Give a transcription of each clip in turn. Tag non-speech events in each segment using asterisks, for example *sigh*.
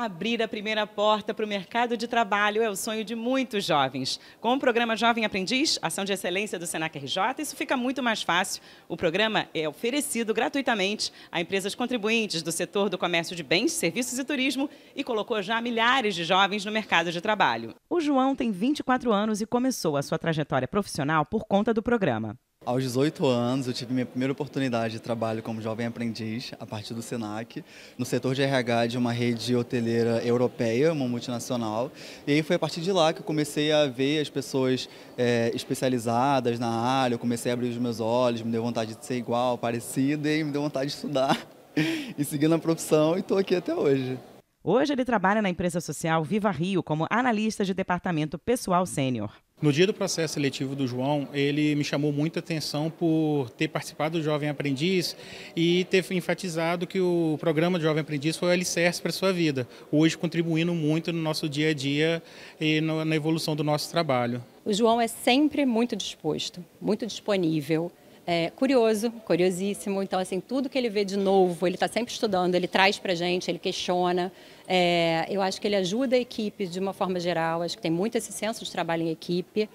Abrir a primeira porta para o mercado de trabalho é o sonho de muitos jovens. Com o programa Jovem Aprendiz, ação de excelência do Senac RJ, isso fica muito mais fácil. O programa é oferecido gratuitamente a empresas contribuintes do setor do comércio de bens, serviços e turismo e colocou já milhares de jovens no mercado de trabalho. O João tem 24 anos e começou a sua trajetória profissional por conta do programa. Aos 18 anos, eu tive minha primeira oportunidade de trabalho como jovem aprendiz, a partir do SENAC, no setor de RH de uma rede hoteleira europeia, uma multinacional. E aí foi a partir de lá que eu comecei a ver as pessoas é, especializadas na área, eu comecei a abrir os meus olhos, me deu vontade de ser igual, parecida, e me deu vontade de estudar *laughs* e seguir na profissão, e estou aqui até hoje. Hoje ele trabalha na empresa social Viva Rio como analista de departamento pessoal sênior. No dia do processo seletivo do João, ele me chamou muita atenção por ter participado do Jovem Aprendiz e ter enfatizado que o programa do Jovem Aprendiz foi o alicerce para a sua vida, hoje contribuindo muito no nosso dia a dia e na evolução do nosso trabalho. O João é sempre muito disposto, muito disponível, é, curioso, curiosíssimo. Então, assim, tudo que ele vê de novo, ele está sempre estudando, ele traz para gente, ele questiona. É, eu acho que ele ajuda a equipe de uma forma geral. Acho que tem muito esse senso de trabalho em equipe.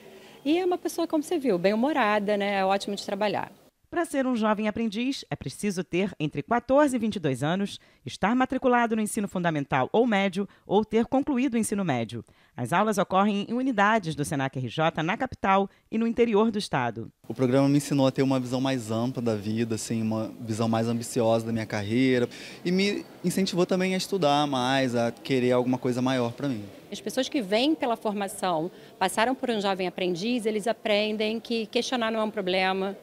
E é uma pessoa, como você viu, bem humorada, né? É ótimo de trabalhar. Para ser um jovem aprendiz, é preciso ter entre 14 e 22 anos, estar matriculado no ensino fundamental ou médio ou ter concluído o ensino médio. As aulas ocorrem em unidades do Senac RJ na capital e no interior do estado. O programa me ensinou a ter uma visão mais ampla da vida, assim, uma visão mais ambiciosa da minha carreira e me incentivou também a estudar mais, a querer alguma coisa maior para mim. As pessoas que vêm pela formação, passaram por um jovem aprendiz, eles aprendem que questionar não é um problema,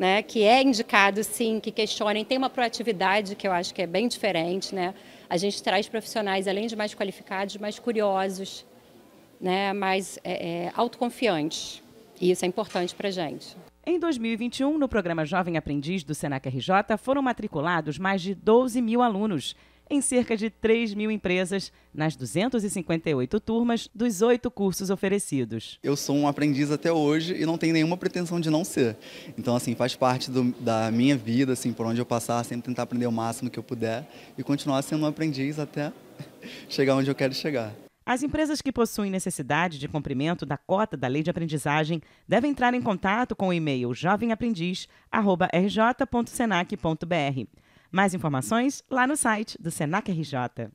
né, que é indicado sim, que questionem, tem uma proatividade que eu acho que é bem diferente, né? A gente traz profissionais, além de mais qualificados, mais curiosos, né, mais é, é, autoconfiantes. E isso é importante para a gente. Em 2021, no programa Jovem Aprendiz do Senac RJ, foram matriculados mais de 12 mil alunos em cerca de 3 mil empresas nas 258 turmas dos oito cursos oferecidos. Eu sou um aprendiz até hoje e não tenho nenhuma pretensão de não ser. Então, assim, faz parte do, da minha vida, assim, por onde eu passar, sempre tentar aprender o máximo que eu puder e continuar sendo um aprendiz até *laughs* chegar onde eu quero chegar. As empresas que possuem necessidade de cumprimento da cota da lei de aprendizagem devem entrar em contato com o e-mail jovemaprendiz.rj.senac.br. Mais informações lá no site do Senac RJ.